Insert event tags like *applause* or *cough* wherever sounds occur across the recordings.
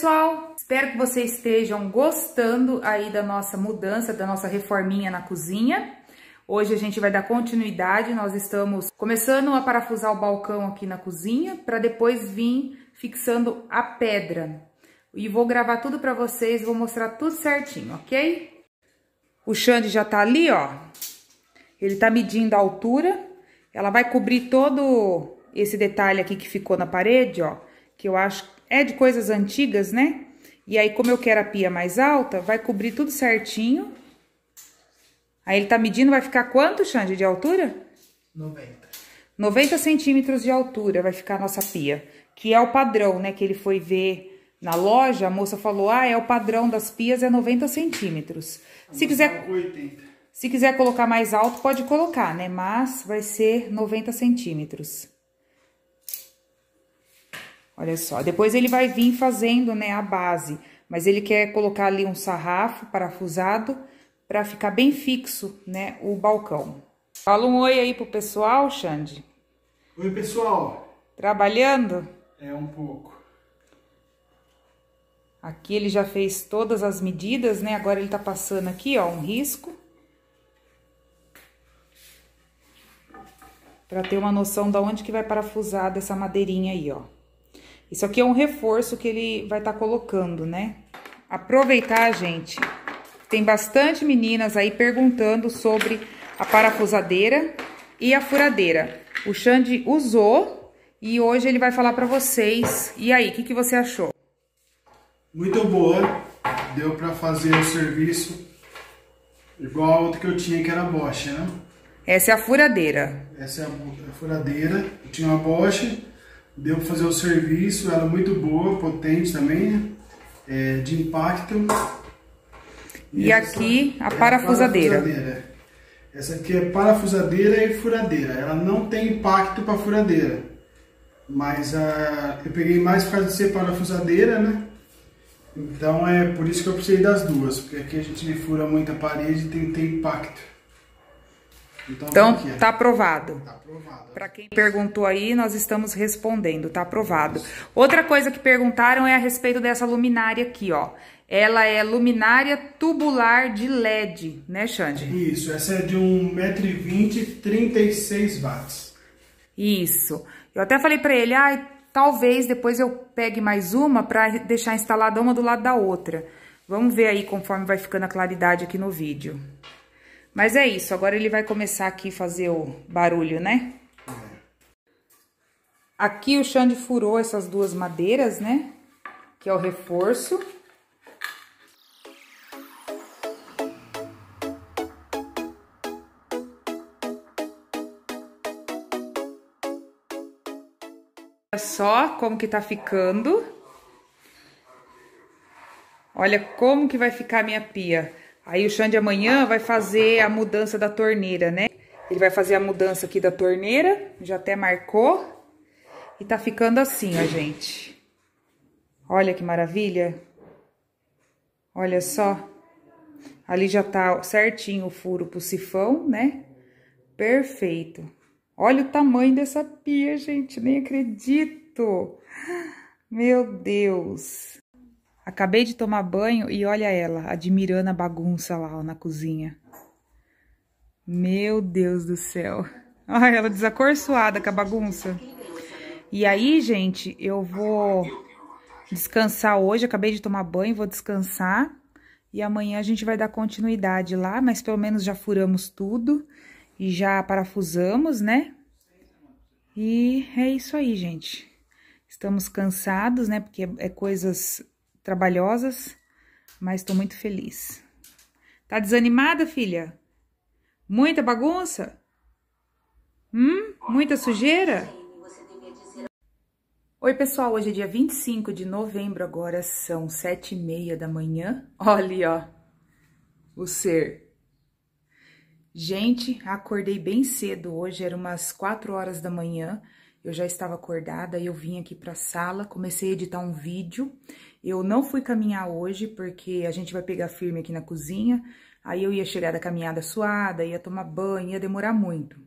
pessoal, espero que vocês estejam gostando aí da nossa mudança, da nossa reforminha na cozinha. Hoje a gente vai dar continuidade, nós estamos começando a parafusar o balcão aqui na cozinha, para depois vir fixando a pedra. E vou gravar tudo para vocês, vou mostrar tudo certinho, ok? O Xande já tá ali, ó. Ele tá medindo a altura. Ela vai cobrir todo esse detalhe aqui que ficou na parede, ó. Que eu acho é de coisas antigas, né? E aí, como eu quero a pia mais alta, vai cobrir tudo certinho. Aí ele tá medindo, vai ficar quanto, Xande, de altura? 90. 90 centímetros de altura vai ficar a nossa pia, que é o padrão, né? Que ele foi ver na loja, a moça falou, ah, é o padrão das pias, é 90 centímetros. Se quiser... 80. Se quiser colocar mais alto, pode colocar, né? Mas vai ser 90 centímetros. Olha só, depois ele vai vir fazendo, né, a base, mas ele quer colocar ali um sarrafo parafusado para ficar bem fixo, né, o balcão. Fala um oi aí pro pessoal, Xande. Oi, pessoal. Trabalhando? É, um pouco. Aqui ele já fez todas as medidas, né, agora ele tá passando aqui, ó, um risco. Para ter uma noção da onde que vai parafusar dessa madeirinha aí, ó. Isso aqui é um reforço que ele vai estar tá colocando, né? Aproveitar, gente. Tem bastante meninas aí perguntando sobre a parafusadeira e a furadeira. O Xande usou e hoje ele vai falar para vocês. E aí, o que, que você achou? Muito boa. Deu para fazer o serviço igual a outra que eu tinha, que era a Bosch, né? Essa é a furadeira. Essa é a, a furadeira. Eu tinha uma Bosch deu para fazer o serviço, ela é muito boa, potente também, né? é, de impacto. E, e aqui é a parafusadeira. É. Essa aqui é parafusadeira e furadeira. Ela não tem impacto para furadeira. Mas a, ah, eu peguei mais por causa de ser parafusadeira, né? Então é por isso que eu precisei das duas. Porque aqui a gente fura muita parede e tem, tem impacto. Então, então tá, aprovado. Tá aprovado. Para quem perguntou aí, nós estamos respondendo, tá aprovado. Isso. Outra coisa que perguntaram é a respeito dessa luminária aqui, ó. Ela é luminária tubular de LED, né, Xande? Isso, essa é de 1,20m, 36 watts. Isso. Eu até falei para ele, ah, talvez depois eu pegue mais uma para deixar instalada uma do lado da outra. Vamos ver aí conforme vai ficando a claridade aqui no vídeo. Mas é isso, agora ele vai começar aqui fazer o barulho, né? Aqui o Xande furou essas duas madeiras, né? Que é o reforço. Olha só como que tá ficando. Olha como que vai ficar a minha pia. Aí o Xande amanhã vai fazer a mudança da torneira, né? Ele vai fazer a mudança aqui da torneira, já até marcou. E tá ficando assim, ó, gente. Olha que maravilha. Olha só. Ali já tá certinho o furo pro sifão, né? Perfeito. Olha o tamanho dessa pia, gente. Nem acredito. Meu Deus. Acabei de tomar banho e olha ela, admirando a bagunça lá ó, na cozinha. Meu Deus do céu. olha ela desacorçoada com a bagunça. E aí, gente, eu vou descansar hoje. Acabei de tomar banho, vou descansar. E amanhã a gente vai dar continuidade lá, mas pelo menos já furamos tudo. E já parafusamos, né? E é isso aí, gente. Estamos cansados, né? Porque é coisas trabalhosas, mas estou muito feliz. Tá desanimada, filha? Muita bagunça? Hum? Muita sujeira? Oi, pessoal, hoje é dia 25 de novembro, agora são sete e meia da manhã. Olha, ó, o ser. Gente, acordei bem cedo hoje, era umas quatro horas da manhã. Eu já estava acordada, eu vim aqui para a sala, comecei a editar um vídeo eu não fui caminhar hoje porque a gente vai pegar firme aqui na cozinha, aí eu ia chegar da caminhada suada, ia tomar banho, ia demorar muito.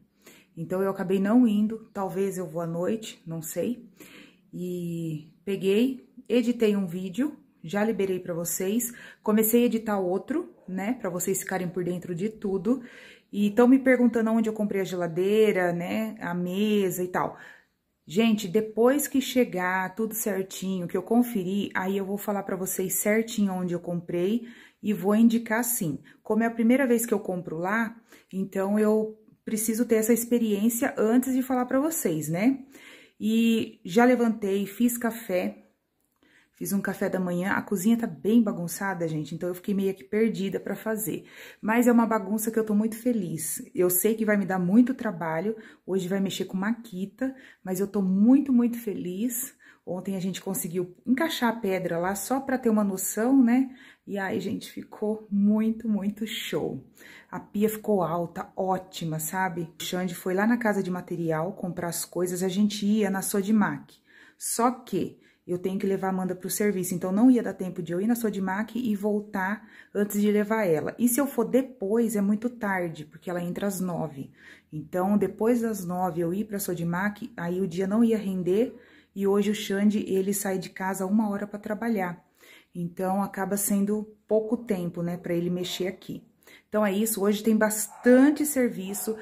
Então eu acabei não indo, talvez eu vou à noite, não sei. E peguei, editei um vídeo, já liberei para vocês, comecei a editar outro, né, para vocês ficarem por dentro de tudo. E estão me perguntando onde eu comprei a geladeira, né, a mesa e tal. Gente, depois que chegar tudo certinho, que eu conferi, aí eu vou falar para vocês certinho onde eu comprei e vou indicar sim. Como é a primeira vez que eu compro lá, então eu preciso ter essa experiência antes de falar para vocês, né? E já levantei, fiz café, Fiz um café da manhã, a cozinha tá bem bagunçada, gente, então eu fiquei meio que perdida para fazer. Mas é uma bagunça que eu tô muito feliz. Eu sei que vai me dar muito trabalho, hoje vai mexer com maquita, mas eu tô muito, muito feliz. Ontem a gente conseguiu encaixar a pedra lá só para ter uma noção, né? E aí, gente, ficou muito, muito show. A pia ficou alta, ótima, sabe? O Xande foi lá na casa de material comprar as coisas, a gente ia na Sodimac. Só que eu tenho que levar a Amanda para o serviço, então não ia dar tempo de eu ir na Sodimac e voltar antes de levar ela. E se eu for depois, é muito tarde, porque ela entra às nove. Então, depois das nove eu ir para a Sodimac, aí o dia não ia render, e hoje o Xande, ele sai de casa uma hora para trabalhar. Então, acaba sendo pouco tempo, né, para ele mexer aqui. Então, é isso, hoje tem bastante serviço,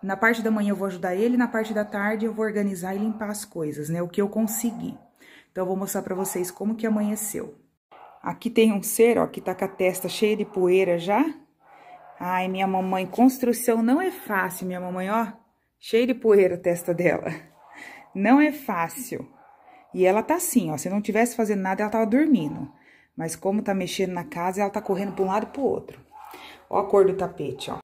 na parte da manhã eu vou ajudar ele, na parte da tarde eu vou organizar e limpar as coisas, né, o que eu conseguir. Então, eu vou mostrar para vocês como que amanheceu. Aqui tem um ser, ó, que tá com a testa cheia de poeira já. Ai, minha mamãe, construção não é fácil, minha mamãe, ó. Cheia de poeira a testa dela. Não é fácil. E ela tá assim, ó, se não tivesse fazendo nada, ela tava dormindo. Mas como tá mexendo na casa, ela tá correndo pra um lado e pro outro. Ó a cor do tapete, ó.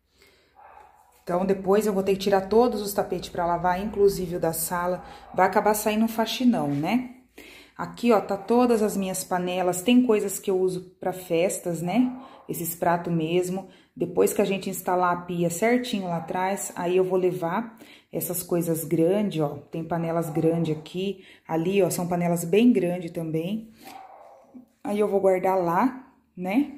Então, depois eu vou ter que tirar todos os tapetes para lavar, inclusive o da sala. Vai acabar saindo um faxinão, né? Aqui, ó, tá todas as minhas panelas, tem coisas que eu uso para festas, né? Esses pratos mesmo. Depois que a gente instalar a pia certinho lá atrás, aí eu vou levar essas coisas grandes, ó. Tem panelas grandes aqui, ali, ó, são panelas bem grandes também. Aí eu vou guardar lá, né?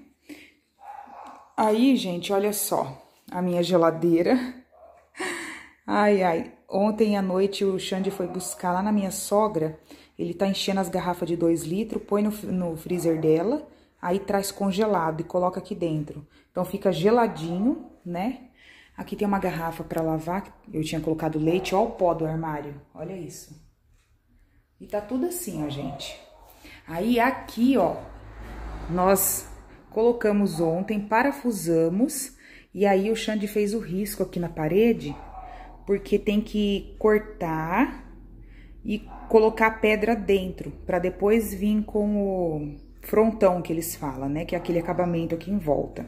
Aí, gente, olha só, a minha geladeira. *laughs* Ai, ai, ontem à noite o Xande foi buscar lá na minha sogra ele tá enchendo as garrafas de 2 litros, põe no, no freezer dela, aí traz congelado e coloca aqui dentro. Então fica geladinho, né? Aqui tem uma garrafa para lavar, eu tinha colocado leite, ó o pó do armário, olha isso. E tá tudo assim, ó, gente. Aí aqui, ó, nós colocamos ontem, parafusamos, e aí o Xande fez o risco aqui na parede, porque tem que cortar e colocar pedra dentro, para depois vir com o frontão que eles falam, né? Que é aquele acabamento aqui em volta.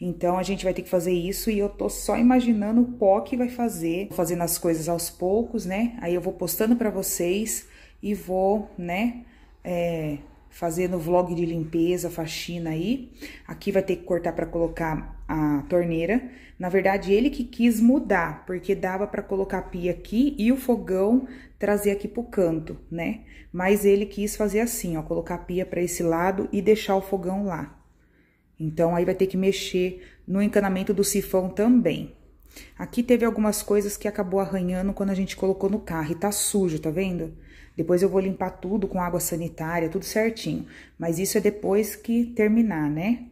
Então, a gente vai ter que fazer isso e eu tô só imaginando o pó que vai fazer, fazendo as coisas aos poucos, né? Aí eu vou postando para vocês e vou, né, é, fazendo vlog de limpeza, faxina aí. Aqui vai ter que cortar para colocar a torneira. Na verdade, ele que quis mudar, porque dava para colocar a pia aqui e o fogão trazer aqui pro canto, né? Mas ele quis fazer assim, ó, colocar a pia para esse lado e deixar o fogão lá. Então, aí vai ter que mexer no encanamento do sifão também. Aqui teve algumas coisas que acabou arranhando quando a gente colocou no carro e tá sujo, tá vendo? Depois eu vou limpar tudo com água sanitária, tudo certinho. Mas isso é depois que terminar, né?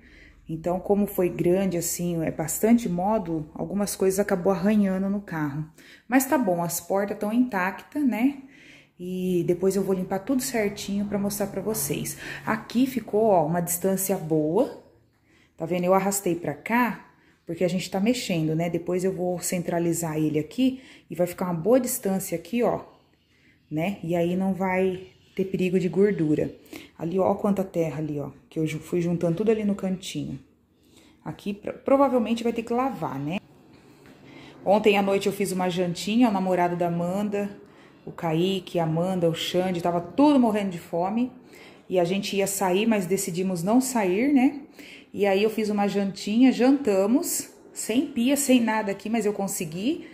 Então, como foi grande assim, é bastante módulo, algumas coisas acabou arranhando no carro. Mas tá bom, as portas estão intactas, né? E depois eu vou limpar tudo certinho para mostrar para vocês. Aqui ficou, ó, uma distância boa. Tá vendo? Eu arrastei para cá, porque a gente tá mexendo, né? Depois eu vou centralizar ele aqui e vai ficar uma boa distância aqui, ó, né? E aí não vai ter perigo de gordura. Ali, ó, quanta terra ali, ó, que eu fui juntando tudo ali no cantinho. Aqui provavelmente vai ter que lavar, né? Ontem à noite eu fiz uma jantinha, o namorado da Amanda, o Kaique, a Amanda, o Xande, tava tudo morrendo de fome. E a gente ia sair, mas decidimos não sair, né? E aí eu fiz uma jantinha, jantamos, sem pia, sem nada aqui, mas eu consegui.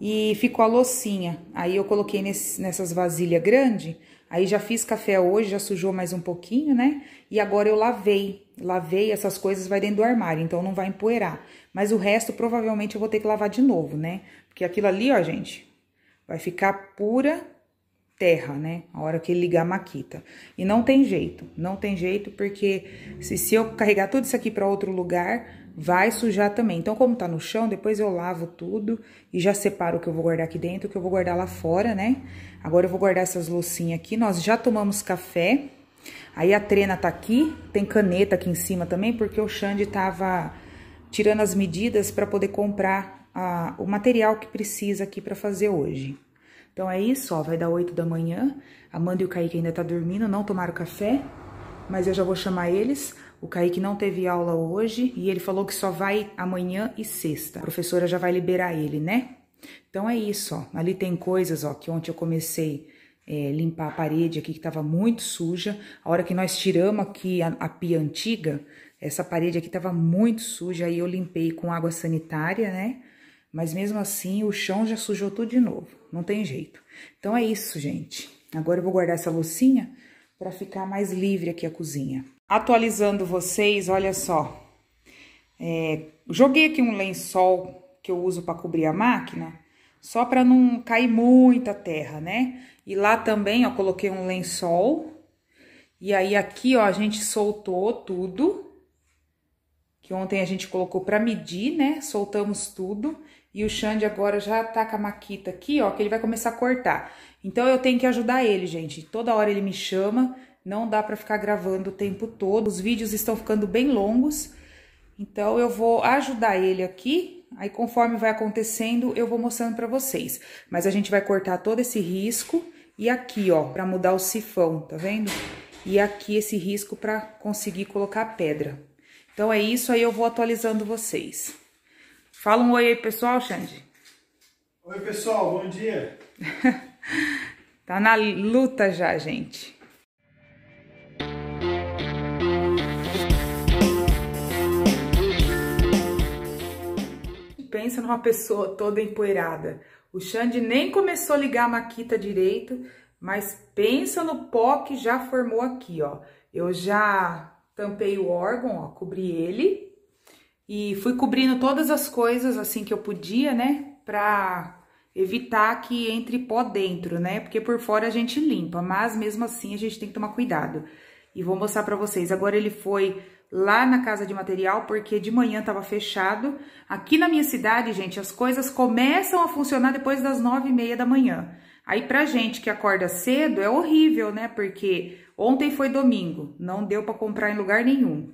E ficou a loucinha. Aí eu coloquei nesse, nessas vasilhas grandes Aí já fiz café hoje, já sujou mais um pouquinho, né? E agora eu lavei. Lavei essas coisas, vai dentro do armário, então não vai empoeirar. Mas o resto provavelmente eu vou ter que lavar de novo, né? Porque aquilo ali, ó, gente, vai ficar pura terra, né? A hora que ele ligar a maquita. E não tem jeito, não tem jeito, porque se, se eu carregar tudo isso aqui para outro lugar, vai sujar também. Então, como tá no chão, depois eu lavo tudo e já separo o que eu vou guardar aqui dentro, o que eu vou guardar lá fora, né? Agora eu vou guardar essas loucinhas aqui. Nós já tomamos café. Aí a trena tá aqui, tem caneta aqui em cima também, porque o Xande tava tirando as medidas para poder comprar a, o material que precisa aqui para fazer hoje. Então é isso, ó, vai dar 8 da manhã. Amanda e o Kaique ainda tá dormindo, não tomaram café, mas eu já vou chamar eles. O Kaique não teve aula hoje e ele falou que só vai amanhã e sexta. A professora já vai liberar ele, né? Então é isso, ó. Ali tem coisas, ó, que ontem eu comecei é, limpar a parede aqui que estava muito suja. A hora que nós tiramos aqui a, a pia antiga, essa parede aqui estava muito suja, aí eu limpei com água sanitária, né? Mas mesmo assim, o chão já sujou tudo de novo, não tem jeito. Então é isso, gente. Agora eu vou guardar essa loucinha para ficar mais livre aqui a cozinha atualizando vocês, olha só. É, joguei aqui um lençol que eu uso para cobrir a máquina, só para não cair muita terra, né? E lá também, ó, coloquei um lençol. E aí aqui, ó, a gente soltou tudo. Que ontem a gente colocou para medir, né? Soltamos tudo. E o Xande agora já tá com a maquita aqui, ó, que ele vai começar a cortar. Então eu tenho que ajudar ele, gente. Toda hora ele me chama não dá para ficar gravando o tempo todo. Os vídeos estão ficando bem longos. Então eu vou ajudar ele aqui. Aí conforme vai acontecendo, eu vou mostrando para vocês. Mas a gente vai cortar todo esse risco e aqui, ó, para mudar o sifão, tá vendo? E aqui esse risco para conseguir colocar a pedra. Então é isso, aí eu vou atualizando vocês. Fala um oi aí, pessoal, Xande. Oi, pessoal, bom dia. *laughs* tá na luta já, gente. pensa numa pessoa toda empoeirada. O Xande nem começou a ligar a maquita direito, mas pensa no pó que já formou aqui, ó. Eu já tampei o órgão, ó, cobri ele e fui cobrindo todas as coisas assim que eu podia, né, pra evitar que entre pó dentro, né? Porque por fora a gente limpa, mas mesmo assim a gente tem que tomar cuidado. E vou mostrar pra vocês. Agora ele foi lá na casa de material, porque de manhã estava fechado. Aqui na minha cidade, gente, as coisas começam a funcionar depois das nove e meia da manhã. Aí pra gente que acorda cedo é horrível, né? Porque ontem foi domingo, não deu para comprar em lugar nenhum.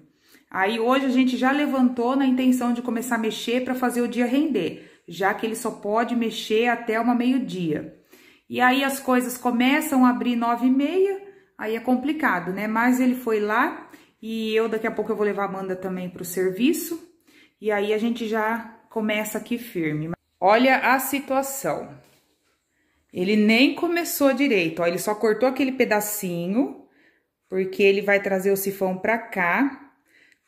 Aí hoje a gente já levantou na intenção de começar a mexer para fazer o dia render, já que ele só pode mexer até uma meio-dia. E aí as coisas começam a abrir nove e meia, aí é complicado, né? Mas ele foi lá, e eu daqui a pouco eu vou levar a Amanda também para o serviço. E aí a gente já começa aqui firme. Olha a situação. Ele nem começou direito, ó. Ele só cortou aquele pedacinho, porque ele vai trazer o sifão para cá.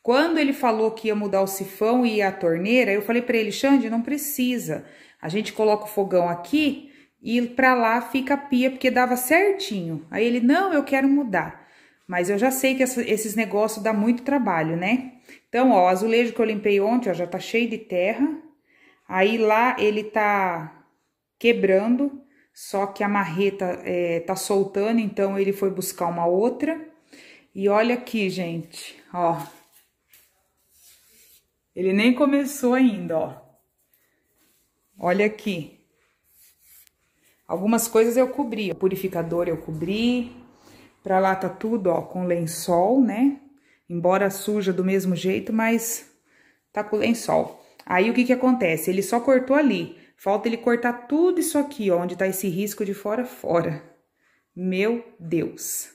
Quando ele falou que ia mudar o sifão e a torneira, eu falei para ele, Xande, não precisa. A gente coloca o fogão aqui e para lá fica a pia, porque dava certinho. Aí ele, não, eu quero mudar. Mas eu já sei que essa, esses negócios dá muito trabalho, né? Então, ó, o azulejo que eu limpei ontem, ó, já tá cheio de terra. Aí lá ele tá quebrando, só que a marreta é, tá soltando, então ele foi buscar uma outra. E olha aqui, gente, ó. Ele nem começou ainda, ó. Olha aqui. Algumas coisas eu cobri, o purificador eu cobri, Pra lá tá tudo, ó, com lençol, né? Embora suja do mesmo jeito, mas tá com lençol. Aí, o que que acontece? Ele só cortou ali. Falta ele cortar tudo isso aqui, ó, onde tá esse risco de fora fora. Meu Deus!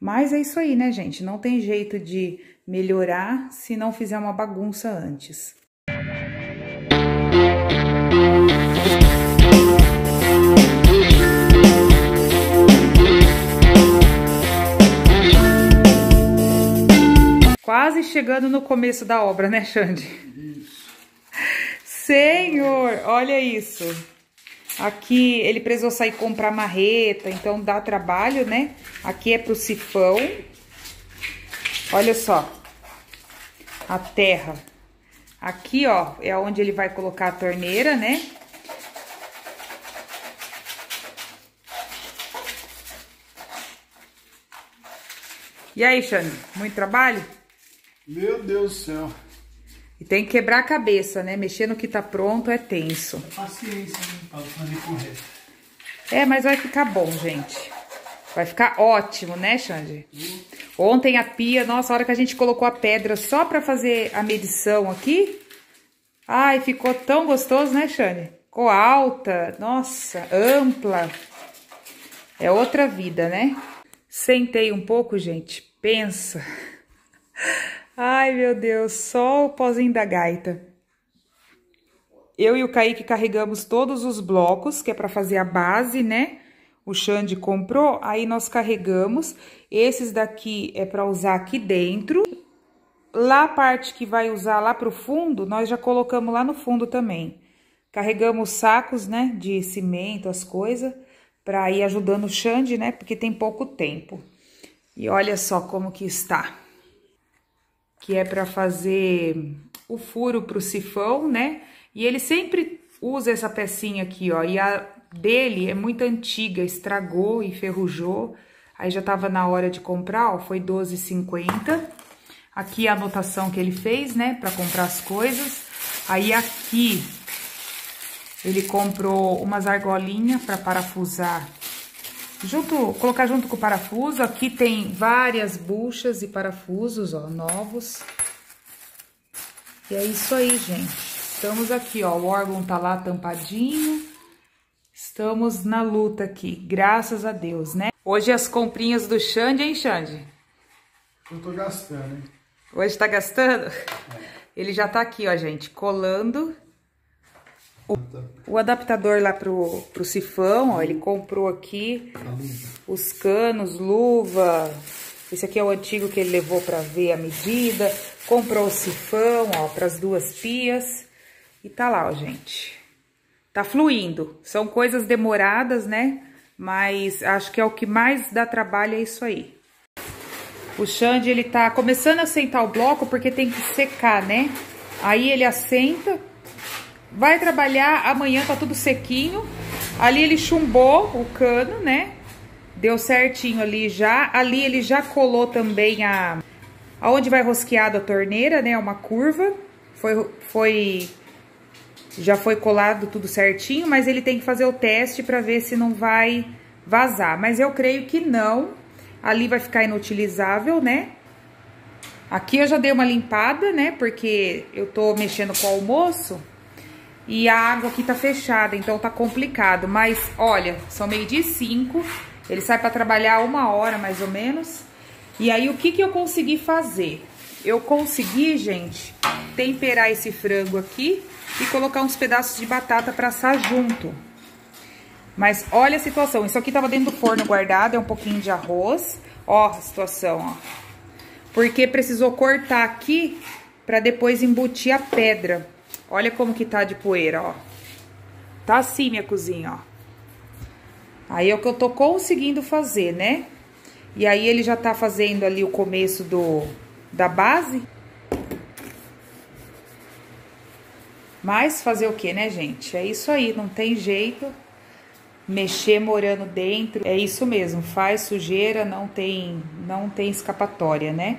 Mas é isso aí, né, gente? Não tem jeito de melhorar se não fizer uma bagunça antes. Quase chegando no começo da obra, né, Xande? Isso. Senhor, olha isso. Aqui ele precisou sair comprar marreta, então dá trabalho, né? Aqui é pro sifão. Olha só. A terra. Aqui, ó, é onde ele vai colocar a torneira, né? E aí, Xande? muito trabalho? Meu Deus do céu. E tem que quebrar a cabeça, né? Mexer no que tá pronto é tenso. É paciência, né? Pra fazer correto. É, mas vai ficar bom, gente. Vai ficar ótimo, né, Xande? Uhum. Ontem a pia, nossa, a hora que a gente colocou a pedra só pra fazer a medição aqui. Ai, ficou tão gostoso, né, Xande? Ficou alta, nossa, ampla. É outra vida, né? Sentei um pouco, gente. Pensa. Ai, meu Deus, só o pozinho da gaita. Eu e o Kaique carregamos todos os blocos, que é para fazer a base, né? O Xande comprou, aí nós carregamos. Esses daqui é para usar aqui dentro. Lá a parte que vai usar lá pro fundo, nós já colocamos lá no fundo também. Carregamos sacos, né, de cimento, as coisas, para ir ajudando o Xande, né, porque tem pouco tempo. E olha só como que está que é para fazer o furo para o sifão, né? E ele sempre usa essa pecinha aqui, ó, e a dele é muito antiga, estragou, enferrujou, aí já tava na hora de comprar, ó, foi 12,50. Aqui é a anotação que ele fez, né, para comprar as coisas. Aí aqui ele comprou umas argolinhas para parafusar Junto, colocar junto com o parafuso. Aqui tem várias buchas e parafusos, ó, novos. E é isso aí, gente. Estamos aqui, ó, o órgão tá lá tampadinho. Estamos na luta aqui, graças a Deus, né? Hoje as comprinhas do Xande, hein, Xande? Eu tô gastando, hein? Hoje tá gastando? É. Ele já tá aqui, ó, gente, colando o, o adaptador lá pro, pro sifão, ó, ele comprou aqui os canos, luva. Esse aqui é o antigo que ele levou para ver a medida. Comprou o sifão, ó, para as duas pias. E tá lá, ó, gente. Tá fluindo. São coisas demoradas, né? Mas acho que é o que mais dá trabalho é isso aí. O Xande, ele tá começando a sentar o bloco porque tem que secar, né? Aí ele assenta, Vai trabalhar amanhã, tá tudo sequinho. Ali ele chumbou o cano, né? Deu certinho ali já. Ali ele já colou também a... Aonde vai rosqueado a torneira, né? Uma curva. Foi, foi... Já foi colado tudo certinho, mas ele tem que fazer o teste para ver se não vai vazar. Mas eu creio que não. Ali vai ficar inutilizável, né? Aqui eu já dei uma limpada, né? Porque eu tô mexendo com o almoço. E a água aqui tá fechada, então tá complicado. Mas, olha, são meio de cinco. Ele sai para trabalhar uma hora, mais ou menos. E aí, o que, que eu consegui fazer? Eu consegui, gente, temperar esse frango aqui e colocar uns pedaços de batata para assar junto. Mas olha a situação. Isso aqui tava dentro do forno guardado, é um pouquinho de arroz. Ó a situação, ó. Porque precisou cortar aqui para depois embutir a pedra. Olha como que tá de poeira, ó. Tá assim minha cozinha, ó. Aí é o que eu tô conseguindo fazer, né? E aí ele já tá fazendo ali o começo do da base. Mas fazer o que, né, gente? É isso aí, não tem jeito. Mexer morando dentro, é isso mesmo. Faz sujeira, não tem, não tem escapatória, né?